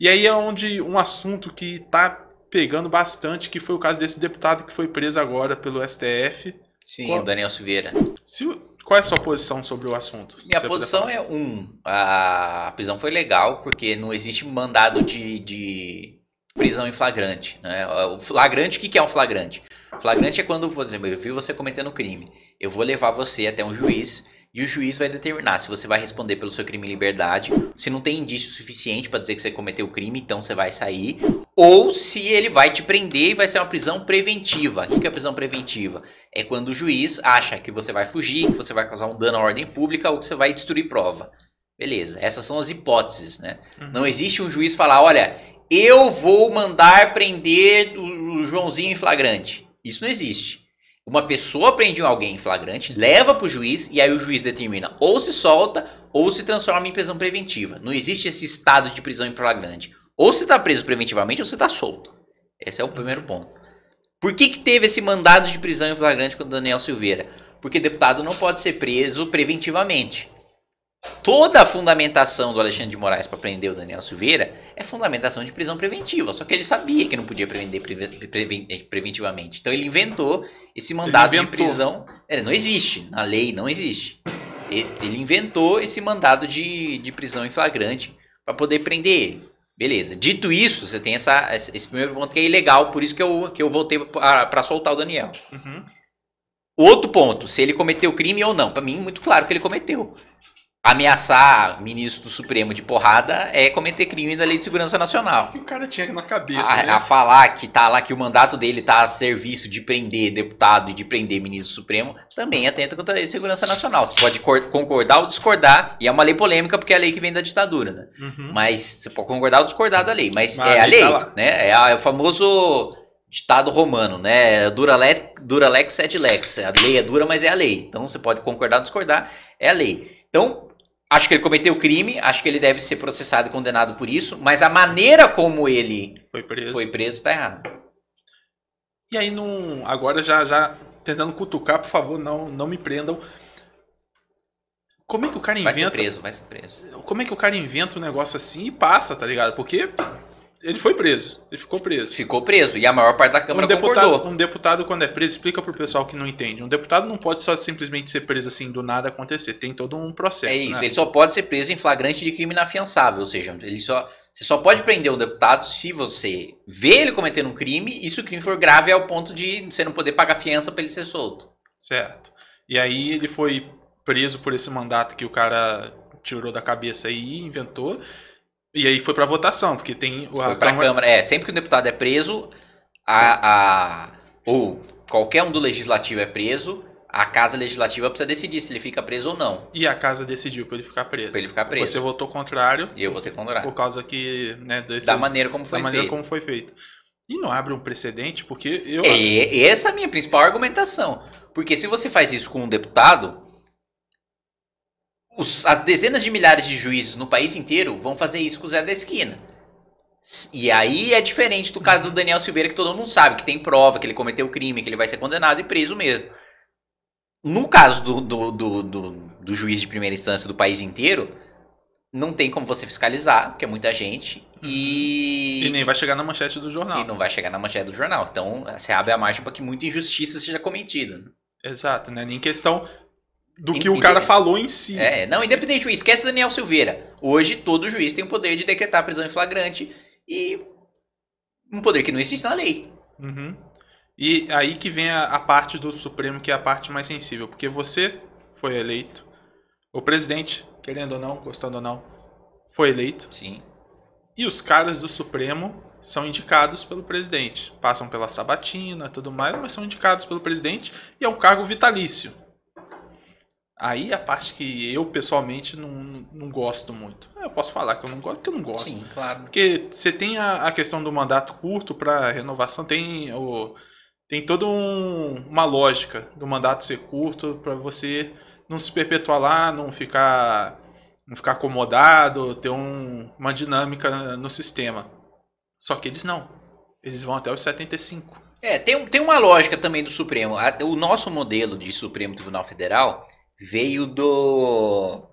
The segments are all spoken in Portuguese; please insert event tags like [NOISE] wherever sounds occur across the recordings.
E aí é onde um assunto que está pegando bastante, que foi o caso desse deputado que foi preso agora pelo STF. Sim, qual... Daniel Silveira. Se, qual é a sua posição sobre o assunto? Minha posição é um, a prisão foi legal, porque não existe mandado de, de prisão em flagrante. Né? O flagrante, o que é um flagrante? Flagrante é quando, por exemplo, eu vi você cometendo um crime. Eu vou levar você até um juiz e o juiz vai determinar se você vai responder pelo seu crime em liberdade, se não tem indício suficiente para dizer que você cometeu o crime, então você vai sair, ou se ele vai te prender e vai ser uma prisão preventiva. O que é a prisão preventiva? É quando o juiz acha que você vai fugir, que você vai causar um dano à ordem pública ou que você vai destruir prova. Beleza, essas são as hipóteses, né? Uhum. Não existe um juiz falar, olha, eu vou mandar prender o Joãozinho em flagrante. Isso não existe. Uma pessoa prende alguém em flagrante, leva para o juiz e aí o juiz determina ou se solta ou se transforma em prisão preventiva. Não existe esse estado de prisão em flagrante. Ou você está preso preventivamente ou você está solto. Esse é o uhum. primeiro ponto. Por que, que teve esse mandado de prisão em flagrante com o Daniel Silveira? Porque deputado não pode ser preso preventivamente. Toda a fundamentação do Alexandre de Moraes para prender o Daniel Silveira é fundamentação de prisão preventiva. Só que ele sabia que não podia prender eh, preventivamente. Então ele inventou esse mandado inventou. de prisão. É, não existe. Na lei não existe. Ele inventou esse mandado de, de prisão em flagrante para poder prender ele. Beleza. Dito isso, você tem essa, esse primeiro ponto que é ilegal, por isso que eu, que eu voltei para soltar o Daniel. Uhum. Outro ponto, se ele cometeu crime ou não. Para mim, muito claro que ele cometeu ameaçar ministro do Supremo de porrada é cometer crime da Lei de Segurança Nacional. O que o cara tinha na cabeça, a, né? a falar que tá lá que o mandato dele tá a serviço de prender deputado e de prender ministro do Supremo também atenta contra a Lei de Segurança Nacional. Você pode concordar ou discordar, e é uma lei polêmica porque é a lei que vem da ditadura, né? Uhum. Mas você pode concordar ou discordar da lei, mas, mas é a lei, tá né? É, a, é o famoso ditado romano, né? Dura lex, dura lex sed lex. A lei é dura, mas é a lei. Então você pode concordar ou discordar, é a lei. Então, Acho que ele cometeu crime, acho que ele deve ser processado e condenado por isso, mas a maneira como ele foi preso, foi preso tá errado. E aí, num, agora já, já tentando cutucar, por favor, não, não me prendam. Como é que o cara inventa. Vai ser preso, vai ser preso. Como é que o cara inventa um negócio assim e passa, tá ligado? Porque ele foi preso, ele ficou preso. Ficou preso, e a maior parte da Câmara um deputado, concordou. Um deputado, quando é preso, explica pro pessoal que não entende. Um deputado não pode só simplesmente ser preso assim, do nada acontecer. Tem todo um processo. É isso, né? ele só pode ser preso em flagrante de crime inafiançável. Ou seja, ele só, você só pode prender um deputado se você vê ele cometendo um crime e se o crime for grave ao é ponto de você não poder pagar fiança para ele ser solto. Certo. E aí ele foi preso por esse mandato que o cara tirou da cabeça e inventou. E aí foi para votação, porque tem o a Câmara... Então é Câmara. É, sempre que o deputado é preso, a, a ou qualquer um do legislativo é preso, a casa legislativa precisa decidir se ele fica preso ou não. E a casa decidiu para ele ficar preso. Para ele ficar preso. Você votou contrário. E eu votei contrário. Por causa que, né, desse, da maneira como foi da maneira feito. como foi feito. E não abre um precedente, porque eu. É, essa é a minha principal argumentação. Porque se você faz isso com um deputado, os, as dezenas de milhares de juízes no país inteiro vão fazer isso com o Zé da Esquina. E aí é diferente do caso do Daniel Silveira, que todo mundo sabe, que tem prova, que ele cometeu o crime, que ele vai ser condenado e preso mesmo. No caso do, do, do, do, do juiz de primeira instância do país inteiro, não tem como você fiscalizar, porque é muita gente, e... e nem vai chegar na manchete do jornal. E não vai chegar na manchete do jornal. Então, você abre a margem para que muita injustiça seja cometida. Né? Exato, né? Nem questão do que o cara falou em si. É, não, independente, esquece Daniel Silveira. Hoje todo juiz tem o poder de decretar prisão em flagrante e um poder que não existe na lei. Uhum. E aí que vem a, a, parte do Supremo que é a parte mais sensível, porque você foi eleito, o presidente, querendo ou não, gostando ou não, foi eleito. Sim. E os caras do Supremo são indicados pelo presidente, passam pela sabatina, tudo mais, mas são indicados pelo presidente e é um cargo vitalício. Aí a parte que eu pessoalmente não, não gosto muito. Eu posso falar que eu não gosto, porque eu não gosto. Sim, claro. Porque você tem a, a questão do mandato curto para renovação, tem o, tem toda um, uma lógica do mandato ser curto para você não se perpetuar lá, não ficar não ficar acomodado, ter um, uma dinâmica no sistema. Só que eles não. Eles vão até os 75. É, tem, tem uma lógica também do Supremo. O nosso modelo de Supremo Tribunal Federal veio do,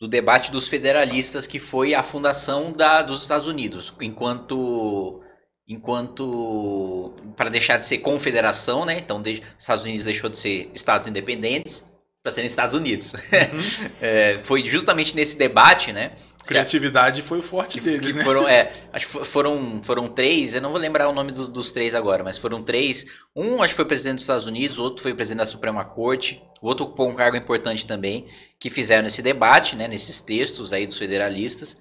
do debate dos federalistas, que foi a fundação da, dos Estados Unidos, enquanto enquanto para deixar de ser confederação, né? Então, de, Estados Unidos deixou de ser estados independentes para serem Estados Unidos. Uhum. [LAUGHS] é, foi justamente nesse debate, né? Criatividade é. foi o forte que, deles, que né? Foram, é, acho que foram, foram três, eu não vou lembrar o nome do, dos três agora, mas foram três. Um acho que foi presidente dos Estados Unidos, outro foi presidente da Suprema Corte, o outro ocupou um cargo importante também, que fizeram esse debate, né, nesses textos aí dos federalistas.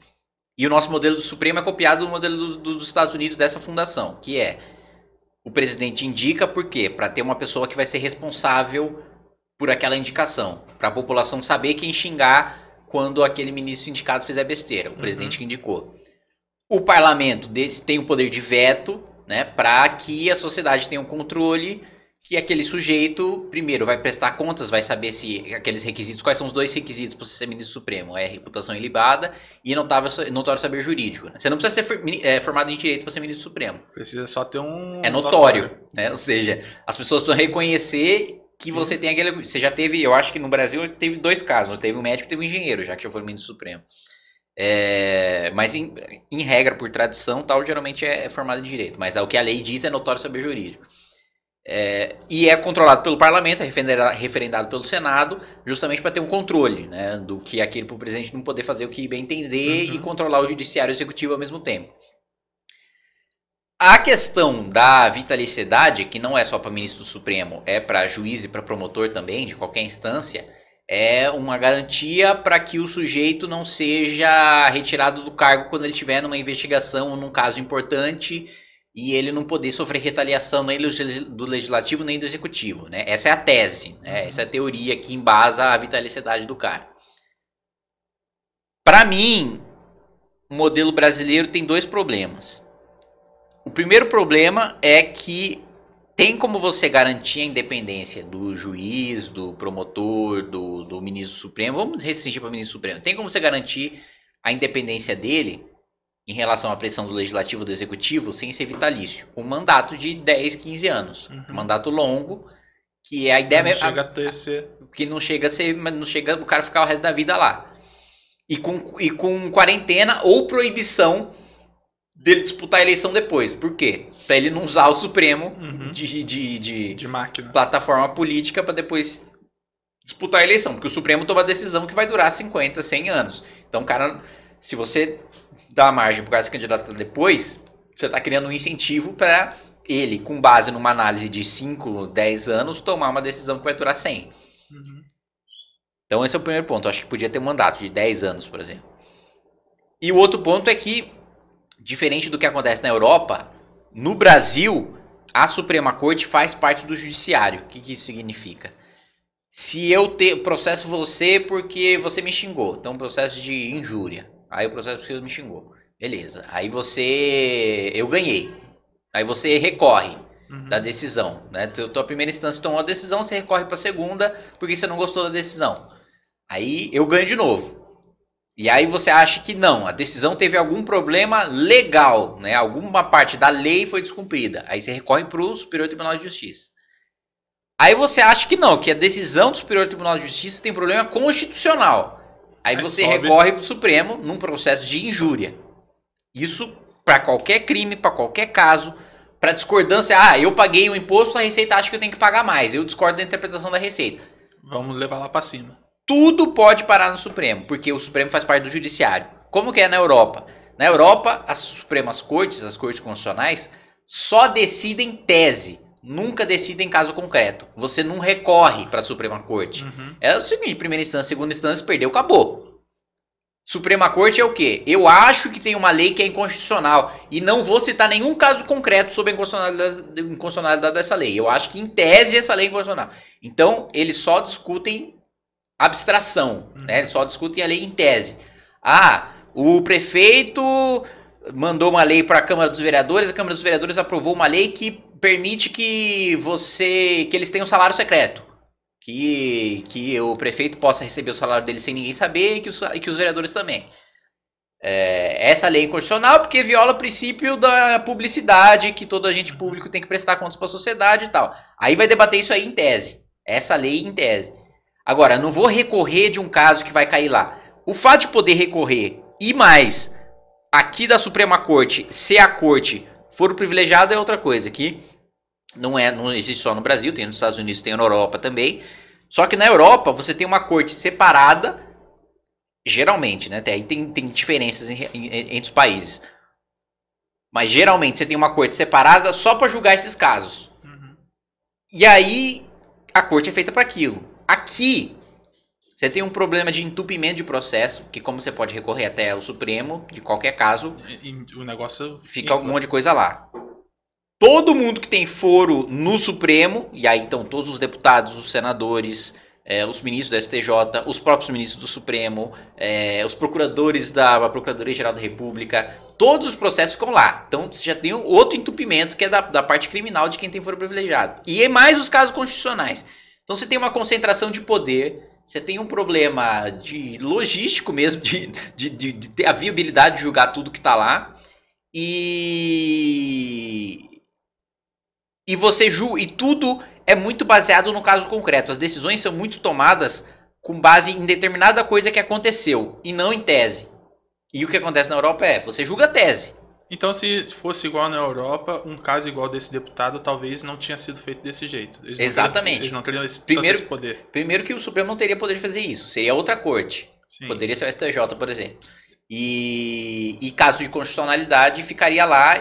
E o nosso modelo do Supremo é copiado do modelo do, do, dos Estados Unidos dessa fundação, que é o presidente indica por quê? Para ter uma pessoa que vai ser responsável por aquela indicação, para a população saber quem xingar quando aquele ministro indicado fizer besteira, o uhum. presidente que indicou. O parlamento desse tem o poder de veto, né, para que a sociedade tenha um controle que aquele sujeito, primeiro, vai prestar contas, vai saber se aqueles requisitos, quais são os dois requisitos para você ser ministro supremo, é reputação ilibada e notável, notório saber jurídico. Né? Você não precisa ser eh, formado em direito para ser ministro supremo. Precisa só ter um... É notório, notório. né? ou seja, as pessoas precisam reconhecer que você tem aquele. Você já teve, eu acho que no Brasil teve dois casos, teve um médico e teve um engenheiro, já que já foi ministro supremo. É, mas em, em, regra, por tradição, tal, geralmente é, é formado de direito. Mas é, o que a lei diz é notório saber jurídico. É, e é controlado pelo parlamento, é referendado pelo Senado, justamente para ter um controle né, do que é aquele para o presidente não poder fazer o que bem entender uhum. e controlar o judiciário executivo ao mesmo tempo. A questão da vitaliciedade, que não é só para ministro do Supremo, é para juiz e para promotor também, de qualquer instância, é uma garantia para que o sujeito não seja retirado do cargo quando ele estiver numa investigação ou num caso importante e ele não poder sofrer retaliação nem do legislativo nem do executivo. Né? Essa é a tese, né? Uhum. essa é a teoria que embasa a vitaliciedade do cara. Para mim, o modelo brasileiro tem dois problemas. O primeiro problema é que tem como você garantir a independência do juiz, do promotor, do, do ministro supremo? Vamos restringir para o ministro supremo. Tem como você garantir a independência dele em relação à pressão do legislativo do executivo sem ser vitalício? Com um mandato de 10, 15 anos. Uhum. Um mandato longo, que a ideia... Não é, chega a, ter ser... Que não chega a ser... Não chega o cara ficar o resto da vida lá. E com, e com quarentena ou proibição dele disputar a eleição depois. Por quê? Pra ele não usar o Supremo uhum. de, de, de, de máquina. plataforma política para depois disputar a eleição. Porque o Supremo toma a decisão que vai durar 50, 100 anos. Então, cara, se você dá margem pro cara se candidatar depois, você tá criando um incentivo para ele, com base numa análise de 5, 10 anos, tomar uma decisão que vai durar 100. Uhum. Então esse é o primeiro ponto. Eu acho que podia ter um mandato de 10 anos, por exemplo. E o outro ponto é que Diferente do que acontece na Europa, no Brasil, a Suprema Corte faz parte do judiciário. O que, que isso significa? Se eu te, processo você porque você me xingou, então processo de injúria. Aí o processo porque você me xingou. Beleza. Aí você. Eu ganhei. Aí você recorre uhum. da decisão. Né? Tua primeira instância tomou a decisão, você recorre para a segunda porque você não gostou da decisão. Aí eu ganho de novo. E aí você acha que não, a decisão teve algum problema legal, né? Alguma parte da lei foi descumprida. Aí você recorre para o Superior Tribunal de Justiça. Aí você acha que não, que a decisão do Superior Tribunal de Justiça tem problema constitucional. Aí, aí você sobe. recorre para o Supremo num processo de injúria. Isso para qualquer crime, para qualquer caso, para discordância, ah, eu paguei o imposto, a Receita acha que eu tenho que pagar mais. Eu discordo da interpretação da Receita. Vamos levar lá para cima tudo pode parar no Supremo, porque o Supremo faz parte do judiciário. Como que é na Europa? Na Europa, as Supremas Cortes, as Cortes Constitucionais, só decidem tese, nunca decidem caso concreto. Você não recorre para a Suprema Corte. Uhum. É o seguinte, primeira instância, segunda instância, perdeu, acabou. Suprema Corte é o quê? Eu acho que tem uma lei que é inconstitucional e não vou citar nenhum caso concreto sobre a inconstitucionalidade, inconstitucionalidade dessa lei. Eu acho que em tese essa lei é inconstitucional. Então, eles só discutem abstração, uhum. né? só discutem a lei em tese. Ah, o prefeito mandou uma lei para a Câmara dos Vereadores, a Câmara dos Vereadores aprovou uma lei que permite que você que eles tenham salário secreto. Que, que o prefeito possa receber o salário dele sem ninguém saber e que os, e que os vereadores também. É, essa lei é inconstitucional porque viola o princípio da publicidade, que todo agente uhum. público tem que prestar contas para a sociedade e tal. Aí vai debater isso aí em tese. Essa lei em tese. Agora, não vou recorrer de um caso que vai cair lá. O fato de poder recorrer e mais aqui da Suprema Corte, se a corte for o privilegiado é outra coisa que não é, não existe só no Brasil, tem nos Estados Unidos, tem na Europa também. Só que na Europa você tem uma corte separada, geralmente, né? Até aí tem, tem diferenças em, em, entre os países. Mas geralmente você tem uma corte separada só para julgar esses casos. Uhum. E aí a corte é feita para aquilo. Aqui você tem um problema de entupimento de processo, que como você pode recorrer até o Supremo, de qualquer caso, o negócio fica um monte de coisa lá. Todo mundo que tem foro no Supremo, e aí então todos os deputados, os senadores, é, os ministros do STJ, os próprios ministros do Supremo, é, os procuradores da Procuradoria Geral da República, todos os processos ficam lá. Então você já tem outro entupimento que é da, da parte criminal de quem tem foro privilegiado. E é mais os casos constitucionais. Então você tem uma concentração de poder, você tem um problema de logístico mesmo, de, de, de, de ter a viabilidade de julgar tudo que está lá. E. E você ju e tudo é muito baseado no caso concreto. As decisões são muito tomadas com base em determinada coisa que aconteceu e não em tese. E o que acontece na Europa é, você julga a tese. Então, se fosse igual na Europa, um caso igual desse deputado talvez não tinha sido feito desse jeito. Eles Exatamente. Não teriam, eles não teriam esse, primeiro, esse poder. Primeiro que o Supremo não teria poder de fazer isso. Seria outra corte. Sim. Poderia ser o STJ, por exemplo. E, e caso de constitucionalidade ficaria lá.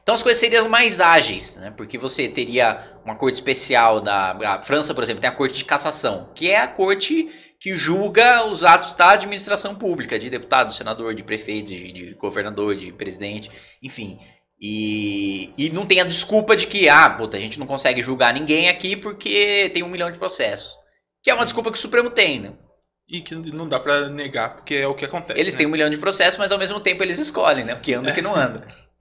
então as coisas seriam mais ágeis, né? Porque você teria uma corte especial da França, por exemplo, tem a corte de cassação, que é a corte que julga os atos da administração pública, de deputado, senador, de prefeito, de, de governador, de presidente, enfim. E, e não tem a desculpa de que, ah, puta, a gente não consegue julgar ninguém aqui porque tem um milhão de processos. Que é uma desculpa que o Supremo tem, né? E que não dá para negar, porque é o que acontece. Eles né? têm um milhão de processos, mas ao mesmo tempo eles escolhem, né? O que anda e o que não anda. [LAUGHS]